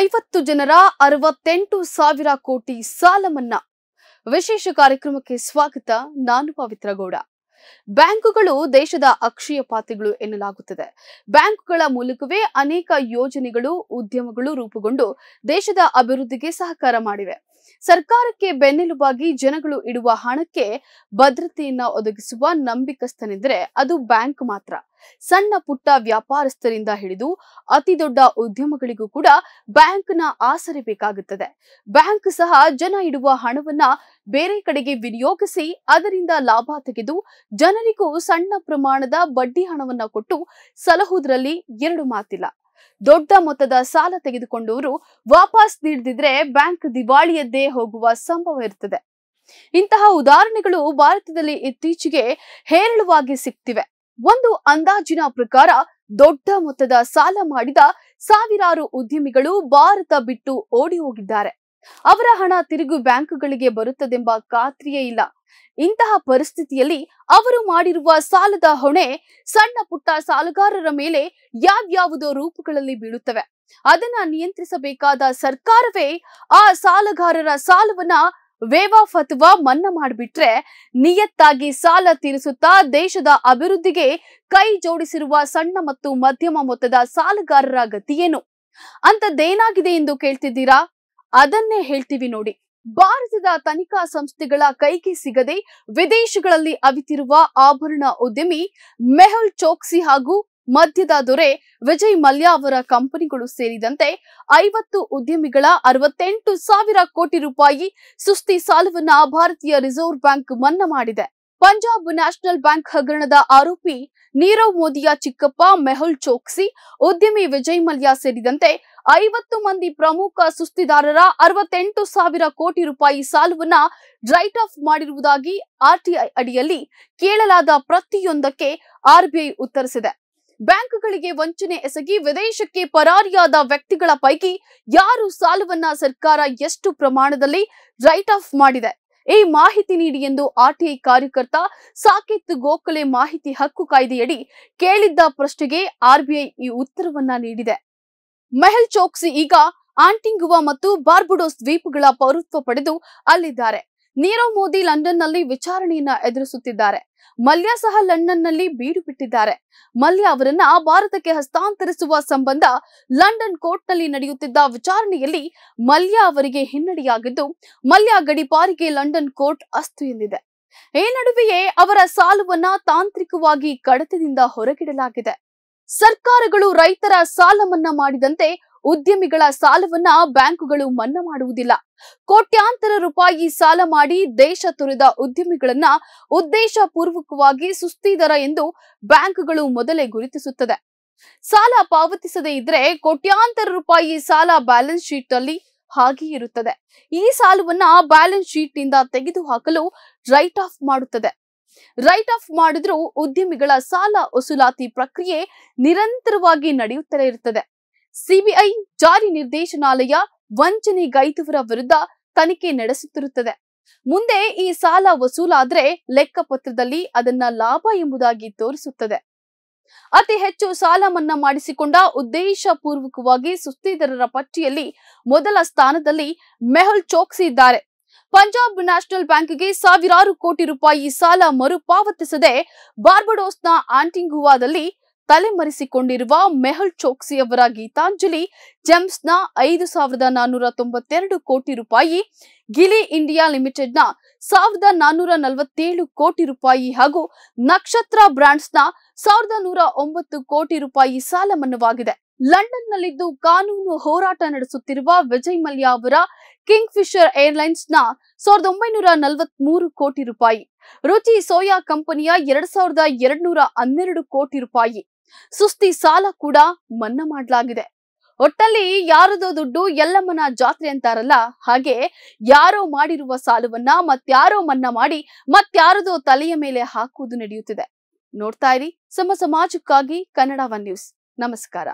ಐವತ್ತು ಜನರ ಅರವತ್ತೆಂಟು ಸಾವಿರ ಕೋಟಿ ಸಾಲ ಮನ್ನಾ ವಿಶೇಷ ಕಾರ್ಯಕ್ರಮಕ್ಕೆ ಸ್ವಾಗತ ನಾನು ಪವಿತ್ರ ಗೌಡ ಬ್ಯಾಂಕುಗಳು ದೇಶದ ಅಕ್ಷಯ ಪಾತಿಗಳು ಎನ್ನಲಾಗುತ್ತದೆ ಬ್ಯಾಂಕುಗಳ ಮೂಲಕವೇ ಅನೇಕ ಯೋಜನೆಗಳು ಉದ್ಯಮಗಳು ರೂಪುಗೊಂಡು ದೇಶದ ಅಭಿವೃದ್ಧಿಗೆ ಸಹಕಾರ ಮಾಡಿವೆ ಸರ್ಕಾರಕ್ಕೆ ಬೆನ್ನೆಲುಬಾಗಿ ಜನಗಳು ಇಡುವ ಹಣಕ್ಕೆ ಭದ್ರತೆಯನ್ನ ಒದಗಿಸುವ ನಂಬಿಕಸ್ಥನೆಂದರೆ ಅದು ಬ್ಯಾಂಕ್ ಮಾತ್ರ ಸಣ್ಣ ಪುಟ್ಟ ವ್ಯಾಪಾರಸ್ಥರಿಂದ ಹಿಡಿದು ಅತಿ ದೊಡ್ಡ ಉದ್ಯಮಗಳಿಗೂ ಕೂಡ ಬ್ಯಾಂಕ್ನ ಆಸರೆ ಬೇಕಾಗುತ್ತದೆ ಬ್ಯಾಂಕ್ ಸಹ ಜನ ಇಡುವ ಹಣವನ್ನ ಬೇರೆ ಕಡೆಗೆ ವಿನಿಯೋಗಿಸಿ ಅದರಿಂದ ಲಾಭ ತೆಗೆದು ಜನರಿಗೂ ಸಣ್ಣ ಪ್ರಮಾಣದ ಬಡ್ಡಿ ಹಣವನ್ನ ಕೊಟ್ಟು ಸಲಹುದರಲ್ಲಿ ಎರಡು ಮಾತಿಲ್ಲ ದೊಡ್ಡ ಮೊತ್ತದ ಸಾಲ ತೆಗೆದುಕೊಂಡವರು ವಾಪಸ್ ನೀಡದಿದ್ರೆ ಬ್ಯಾಂಕ್ ದಿವಾಳಿಯದ್ದೇ ಹೋಗುವ ಸಂಭವ ಇರುತ್ತದೆ ಇಂತಹ ಉದಾಹರಣೆಗಳು ಭಾರತದಲ್ಲಿ ಇತ್ತೀಚೆಗೆ ಹೇರಳವಾಗಿ ಸಿಗ್ತಿವೆ ಒಂದು ಅಂದಾಜಿನ ಪ್ರಕಾರ ದೊಡ್ಡ ಮೊತ್ತದ ಸಾಲ ಮಾಡಿದ ಸಾವಿರಾರು ಉದ್ಯಮಿಗಳು ಭಾರತ ಬಿಟ್ಟು ಓಡಿ ಹೋಗಿದ್ದಾರೆ ಅವರ ಹಣ ತಿರುಗು ಬ್ಯಾಂಕ್ಗಳಿಗೆ ಬರುತ್ತದೆಂಬ ಖಾತ್ರಿಯೇ ಇಲ್ಲ ಇಂತಹ ಪರಿಸ್ಥಿತಿಯಲ್ಲಿ ಅವರು ಮಾಡಿರುವ ಸಾಲದ ಹೊಣೆ ಸಣ್ಣ ಪುಟ್ಟ ಸಾಲಗಾರರ ಮೇಲೆ ಯಾವ್ಯಾವುದೋ ರೂಪಗಳಲ್ಲಿ ಬೀಳುತ್ತವೆ ಅದನ್ನ ನಿಯಂತ್ರಿಸಬೇಕಾದ ಸರ್ಕಾರವೇ ಆ ಸಾಲಗಾರರ ಸಾಲವನ್ನ ವೇವಾಫ್ ಅಥವಾ ಮನ್ನಾ ಮಾಡಿಬಿಟ್ರೆ ನಿಯತ್ತಾಗಿ ಸಾಲ ತೀರಿಸುತ್ತಾ ದೇಶದ ಅಭಿವೃದ್ಧಿಗೆ ಕೈ ಜೋಡಿಸಿರುವ ಸಣ್ಣ ಮತ್ತು ಮಧ್ಯಮ ಮೊತ್ತದ ಸಾಲಗಾರರ ಗತಿಯೇನು ಅಂತದ್ದೇನಾಗಿದೆ ಎಂದು ಕೇಳ್ತಿದ್ದೀರಾ ಅದನ್ನೇ ಹೇಳ್ತೀವಿ ನೋಡಿ ಭಾರತದ ತನಿಖಾ ಸಂಸ್ಥೆಗಳ ಕೈಗೆ ಸಿಗದೆ ವಿದೇಶಗಳಲ್ಲಿ ಅವಿತಿರುವ ಆಭರಣ ಉದ್ಯಮಿ ಮೆಹುಲ್ ಚೋಕ್ಸಿ ಹಾಗೂ ಮಧ್ಯದ ದೊರೆ ವಿಜಯ್ ಮಲ್ಯ ಅವರ ಕಂಪನಿಗಳು ಸೇರಿದಂತೆ ಐವತ್ತು ಉದ್ಯಮಿಗಳ ಅರವತ್ತೆಂಟು ಸಾವಿರ ಕೋಟಿ ರೂಪಾಯಿ ಸುಸ್ತಿ ಸಾಲವನ್ನ ಭಾರತೀಯ ರಿಸರ್ವ್ ಬ್ಯಾಂಕ್ ಮನ್ನಾ ಮಾಡಿದೆ ಪಂಜಾಬ್ ನ್ಯಾಷನಲ್ ಬ್ಯಾಂಕ್ ಹಗರಣದ ಆರೋಪಿ ನೀರವ್ ಮೋದಿಯ ಚಿಕ್ಕಪ್ಪ ಮೆಹುಲ್ ಚೋಕ್ಸಿ ಉದ್ಯಮಿ ವಿಜಯ್ ಮಲ್ಯ ಸೇರಿದಂತೆ ಐವತ್ತು ಮಂದಿ ಪ್ರಮುಖ ಸುಸ್ತಿದಾರರ ಅರವತ್ತೆಂಟು ಸಾವಿರ ಕೋಟಿ ರೂಪಾಯಿ ಸಾಲವನ್ನ ರೈಟ್ ಆಫ್ ಮಾಡಿರುವುದಾಗಿ ಆರ್ಟಿಐ ಅಡಿಯಲ್ಲಿ ಕೇಳಲಾದ ಪ್ರತಿಯೊಂದಕ್ಕೆ ಆರ್ಬಿಐ ಉತ್ತರಿಸಿದೆ ಬ್ಯಾಂಕ್ಗಳಿಗೆ ವಂಚನೆ ಎಸಗಿ ವಿದೇಶಕ್ಕೆ ಪರಾರಿಯಾದ ವ್ಯಕ್ತಿಗಳ ಪೈಕಿ ಯಾರು ಸಾಲವನ್ನ ಸರ್ಕಾರ ಎಷ್ಟು ಪ್ರಮಾಣದಲ್ಲಿ ರೈಟ್ ಆಫ್ ಮಾಡಿದೆ ಈ ಮಾಹಿತಿ ನೀಡಿ ಎಂದು ಆರ್ಟಿಐ ಕಾರ್ಯಕರ್ತ ಸಾಕಿತ್ ಗೋಖಲೆ ಮಾಹಿತಿ ಹಕ್ಕು ಕಾಯ್ದೆಯಡಿ ಕೇಳಿದ್ದ ಪ್ರಶ್ನೆಗೆ ಆರ್ಬಿಐ ಈ ಉತ್ತರವನ್ನ ನೀಡಿದೆ ಮೆಹಲ್ ಚೋಕ್ಸಿ ಈಗ ಆಂಟಿಂಗುವಾ ಮತ್ತು ಬಾರ್ಬುಡೋಸ್ ದ್ವೀಪಗಳ ಪೌರತ್ವ ಪಡೆದು ಅಲ್ಲಿದ್ದಾರೆ ನೀರವ್ ಮೋದಿ ಲಂಡನ್ನಲ್ಲಿ ವಿಚಾರಣೆಯನ್ನ ಎದುರಿಸುತ್ತಿದ್ದಾರೆ ಮಲ್ಯ ಸಹ ಲಂಡನ್ನಲ್ಲಿ ಬೀಡು ಬಿಟ್ಟಿದ್ದಾರೆ ಮಲ್ಯ ಅವರನ್ನ ಭಾರತಕ್ಕೆ ಹಸ್ತಾಂತರಿಸುವ ಸಂಬಂಧ ಲಂಡನ್ ಕೋರ್ಟ್ನಲ್ಲಿ ನಡೆಯುತ್ತಿದ್ದ ವಿಚಾರಣೆಯಲ್ಲಿ ಮಲ್ಯ ಅವರಿಗೆ ಹಿನ್ನಡೆಯಾಗಿದ್ದು ಮಲ್ಯ ಗಡಿಪಾರಿಗೆ ಲಂಡನ್ ಕೋರ್ಟ್ ಅಸ್ತು ಎಂದಿದೆ ಈ ನಡುವೆಯೇ ಅವರ ಸಾಲವನ್ನ ತಾಂತ್ರಿಕವಾಗಿ ಕಡತದಿಂದ ಹೊರಗಿಡಲಾಗಿದೆ ಸರ್ಕಾರಗಳು ರೈತರ ಸಾಲ ಮನ್ನಾ ಮಾಡಿದಂತೆ ಉದ್ಯಮಿಗಳ ಸಾಲವನ್ನ ಬ್ಯಾಂಕುಗಳು ಮನ್ನಾ ಮಾಡುವುದಿಲ್ಲ ಕೋಟ್ಯಾಂತರ ರೂಪಾಯಿ ಸಾಲ ಮಾಡಿ ದೇಶ ತೊರೆದ ಉದ್ಯಮಿಗಳನ್ನ ಉದ್ದೇಶ ಪೂರ್ವಕವಾಗಿ ಸುಸ್ತಿದರ ಎಂದು ಬ್ಯಾಂಕುಗಳು ಮೊದಲೇ ಗುರುತಿಸುತ್ತದೆ ಸಾಲ ಪಾವತಿಸದೇ ಇದ್ರೆ ಕೋಟ್ಯಾಂತರ ರೂಪಾಯಿ ಸಾಲ ಬ್ಯಾಲೆನ್ಸ್ ಶೀಟ್ ಅಲ್ಲಿ ಹಾಗೆ ಇರುತ್ತದೆ ಈ ಸಾಲವನ್ನ ಬ್ಯಾಲೆನ್ಸ್ ಶೀಟ್ ನಿಂದ ತೆಗೆದುಹಾಕಲು ರೈಟ್ ಆಫ್ ಮಾಡುತ್ತದೆ ರೈಟ್ ಆಫ್ ಮಾಡಿದ್ರೂ ಉದ್ಯಮಿಗಳ ಸಾಲ ವಸೂಲಾತಿ ಪ್ರಕ್ರಿಯೆ ನಿರಂತರವಾಗಿ ನಡೆಯುತ್ತಲೇ ಇರುತ್ತದೆ ಸಿಬಿಐ ಜಾರಿ ನಿರ್ದೇಶನಾಲಯ ಗೈತವರ ವಿರುದ್ಧ ತನಿಖೆ ನಡೆಸುತ್ತಿರುತ್ತದೆ ಮುಂದೆ ಈ ಸಾಲ ವಸೂಲಾದ್ರೆ ಲೆಕ್ಕಪತ್ರದಲ್ಲಿ ಅದನ್ನ ಲಾಭ ಎಂಬುದಾಗಿ ತೋರಿಸುತ್ತದೆ ಅತಿ ಹೆಚ್ಚು ಸಾಲ ಮನ್ನಾ ಮಾಡಿಸಿಕೊಂಡ ಉದ್ದೇಶಪೂರ್ವಕವಾಗಿ ಸುಸ್ತಿದಾರರ ಪಟ್ಟಿಯಲ್ಲಿ ಮೊದಲ ಸ್ಥಾನದಲ್ಲಿ ಮೆಹುಲ್ ಚೋಕ್ಸಿ ಇದ್ದಾರೆ ಪಂಜಾಬ್ ನ್ಯಾಷನಲ್ ಬ್ಯಾಂಕ್ಗೆ ಸಾವಿರಾರು ಕೋಟಿ ರೂಪಾಯಿ ಸಾಲ ಮರುಪಾವತಿಸದೆ ಬಾರ್ಬಡೋಸ್ನ ಆಂಟಿಂಗುವಾದಲ್ಲಿ ತಲೆಮರೆಸಿಕೊಂಡಿರುವ ಮೆಹುಲ್ ಅವರ ಗೀತಾಂಜಲಿ ಜೆಮ್ಸ್ನ ಐದು ಸಾವಿರದ ನಾನ್ನೂರ ತೊಂಬತ್ತೆರಡು ಕೋಟಿ ರೂಪಾಯಿ ಗಿಲಿ ಇಂಡಿಯಾ ಲಿಮಿಟೆಡ್ನ ಸಾವಿರದ ನಾನ್ನೂರ ನಲವತ್ತೇಳು ಕೋಟಿ ರೂಪಾಯಿ ಹಾಗೂ ನಕ್ಷತ್ರ ಬ್ರಾಂಡ್ಸ್ನ ಸಾವಿರದ ನೂರ ಒಂಬತ್ತು ಕೋಟಿ ರೂಪಾಯಿ ಸಾಲ ಮನ್ನವಾಗಿದೆ ಲಂಡನ್ನಲ್ಲಿದ್ದು ಕಾನೂನು ಹೋರಾಟ ನಡೆಸುತ್ತಿರುವ ವಿಜಯ್ ಮಲ್ಯ ಅವರ ಕಿಂಗ್ ಫಿಶರ್ ಏರ್ಲೈನ್ಸ್ನ ಸಾವಿರದ ಒಂಬೈನೂರ ಮೂರು ಕೋಟಿ ರೂಪಾಯಿ ರುಚಿ ಸೋಯಾ ಕಂಪನಿಯ ಎರಡ್ ಸಾವಿರದ ಎರಡ್ನೂರ ಹನ್ನೆರಡು ಕೋಟಿ ರೂಪಾಯಿ ಸುಸ್ತಿ ಸಾಲ ಕೂಡ ಮನ್ನಾ ಮಾಡಲಾಗಿದೆ ಒಟ್ಟಲ್ಲಿ ಯಾರದೋ ದುಡ್ಡು ಎಲ್ಲಮ್ಮನ ಜಾತ್ರೆ ಅಂತಾರಲ್ಲ ಹಾಗೆ ಯಾರೋ ಮಾಡಿರುವ ಸಾಲವನ್ನ ಮತ್ತಾರೋ ಮನ್ನಾ ಮಾಡಿ ಮತ್ಯಾರದೋ ತಲೆಯ ಮೇಲೆ ಹಾಕುವುದು ನಡೆಯುತ್ತಿದೆ ನೋಡ್ತಾ ಇರಿ ಸಮ ಸಮಾಜಕ್ಕಾಗಿ ಕನ್ನಡ ಒನ್ ನ್ಯೂಸ್ ನಮಸ್ಕಾರ